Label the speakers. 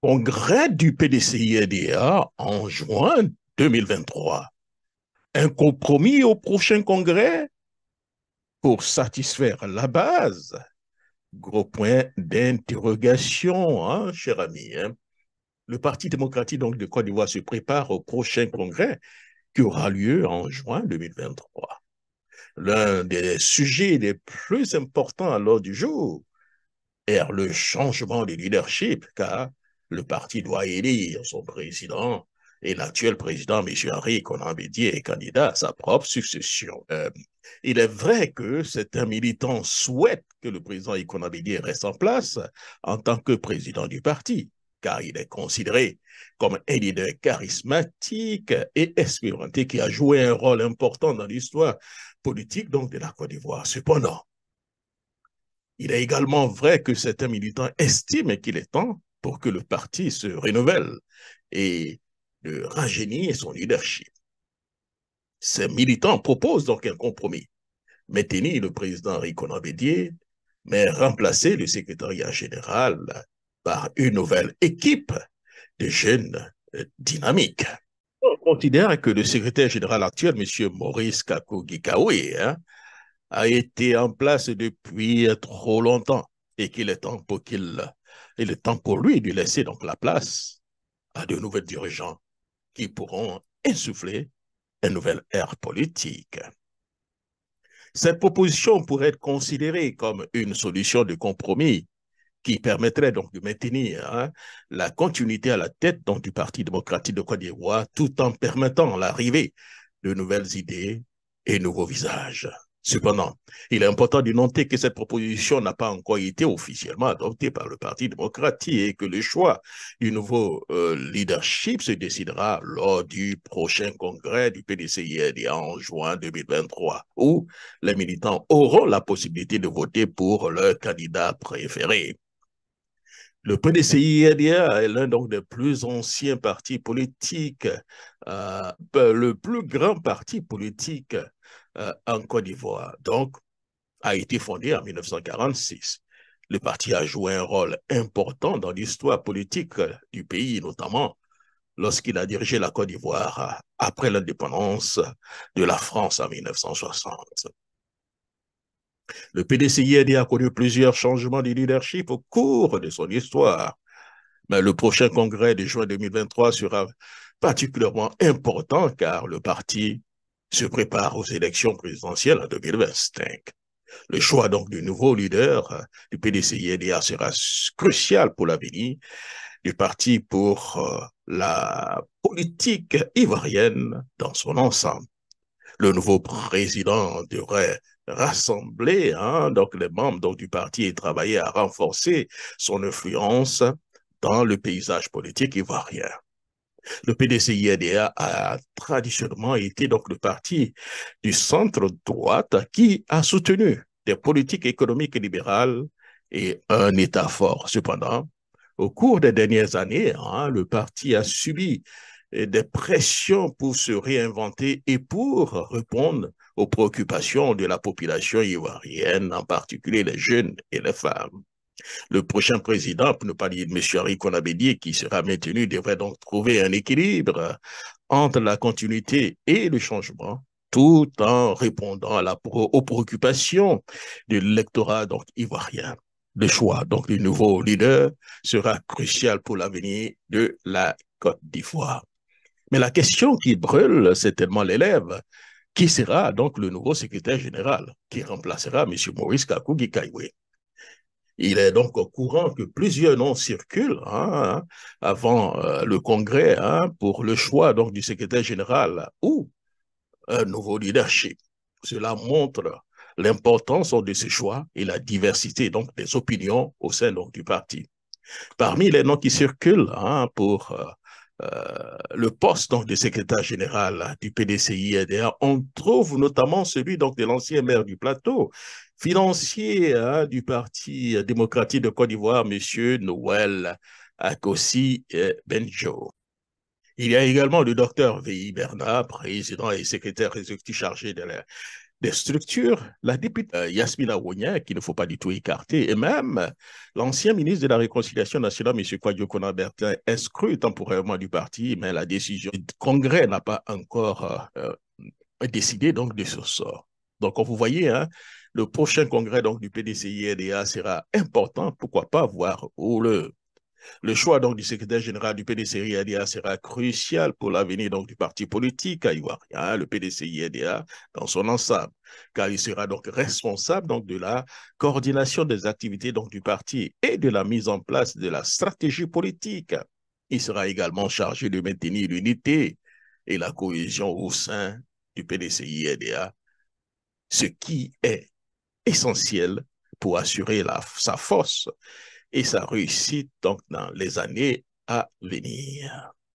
Speaker 1: congrès du PDCIDA en juin 2023. Un compromis au prochain congrès pour satisfaire la base. Gros point d'interrogation, hein, cher ami. Hein. Le Parti démocratique donc, de Côte d'Ivoire se prépare au prochain congrès qui aura lieu en juin 2023. L'un des sujets les plus importants à l'ordre du jour est le changement de leadership, car le parti doit élire son président et l'actuel président, M. Henri Conambédier, est candidat à sa propre succession. Euh, il est vrai que certains militants souhaitent que le président Conambédier reste en place en tant que président du parti, car il est considéré comme un leader charismatique et expérimenté qui a joué un rôle important dans l'histoire politique donc, de la Côte d'Ivoire. Cependant, il est également vrai que certains militants estiment qu'il est temps pour que le parti se renouvelle et de rajeunir son leadership. Ces militants proposent donc un compromis. Maintenir le président Ricon Bédier, mais remplacer le secrétariat général par une nouvelle équipe de jeunes euh, dynamiques. On considère que le secrétaire général actuel, M. Maurice kakou hein, a été en place depuis trop longtemps et qu'il est temps pour qu'il il est temps pour lui de laisser donc la place à de nouveaux dirigeants qui pourront insuffler une nouvelle ère politique. Cette proposition pourrait être considérée comme une solution de compromis qui permettrait donc de maintenir hein, la continuité à la tête donc, du Parti démocratique de Côte d'Ivoire tout en permettant l'arrivée de nouvelles idées et nouveaux visages. Cependant, il est important de noter que cette proposition n'a pas encore été officiellement adoptée par le Parti démocratique et que le choix du nouveau euh, leadership se décidera lors du prochain congrès du PDCID en juin 2023, où les militants auront la possibilité de voter pour leur candidat préféré. Le pdc est l'un donc des plus anciens partis politiques, euh, le plus grand parti politique euh, en Côte d'Ivoire, donc a été fondé en 1946. Le parti a joué un rôle important dans l'histoire politique euh, du pays, notamment lorsqu'il a dirigé la Côte d'Ivoire euh, après l'indépendance de la France en 1960. Le PDCI a connu plusieurs changements de leadership au cours de son histoire, mais le prochain congrès de juin 2023 sera particulièrement important car le parti se prépare aux élections présidentielles en 2025. Le choix donc du nouveau leader euh, du pdc sera crucial pour l'avenir du parti pour euh, la politique ivoirienne dans son ensemble. Le nouveau président devrait rassembler hein, donc les membres donc, du parti et travailler à renforcer son influence dans le paysage politique ivoirien. Le PDC-IADA a traditionnellement été donc le parti du centre-droite qui a soutenu des politiques économiques libérales et un État fort. Cependant, au cours des dernières années, hein, le parti a subi des pressions pour se réinventer et pour répondre aux préoccupations de la population ivoirienne, en particulier les jeunes et les femmes. Le prochain président, pour ne pas dire M. Harry qui sera maintenu, devrait donc trouver un équilibre entre la continuité et le changement tout en répondant aux préoccupations de l'électorat ivoirien. Le choix donc du nouveau leader sera crucial pour l'avenir de la Côte d'Ivoire. Mais la question qui brûle, c'est tellement l'élève. Qui sera donc le nouveau secrétaire général qui remplacera M. Maurice kakougi Kaiwe il est donc courant que plusieurs noms circulent hein, avant euh, le congrès hein, pour le choix donc, du secrétaire général ou un nouveau leadership. Cela montre l'importance de ce choix et la diversité donc, des opinions au sein donc, du parti. Parmi les noms qui circulent hein, pour euh, euh, le poste donc, de secrétaire général du pdci on trouve notamment celui donc, de l'ancien maire du plateau financier hein, du Parti démocratique de Côte d'Ivoire, M. Noël Akossi euh, Benjo. Il y a également le docteur V.I. Bernard, président et secrétaire exécutif chargé de la, des structures, la députée euh, Yasmina Wogna, qu'il ne faut pas du tout écarter, et même l'ancien ministre de la Réconciliation nationale, M. Kwadjo Konabertin, exclu temporairement du parti, mais la décision du Congrès n'a pas encore euh, décidé donc de ce sort. Donc, vous voyez, hein, le prochain congrès donc du PDCI-RDA sera important, pourquoi pas, voir où le le choix donc du secrétaire général du PDCI-RDA sera crucial pour l'avenir donc du parti politique à Ivoirien, le PDCI-RDA dans son ensemble, car il sera donc responsable donc de la coordination des activités donc du parti et de la mise en place de la stratégie politique. Il sera également chargé de maintenir l'unité et la cohésion au sein du pdci eda ce qui est essentiel pour assurer sa force et sa réussite donc dans les années à venir.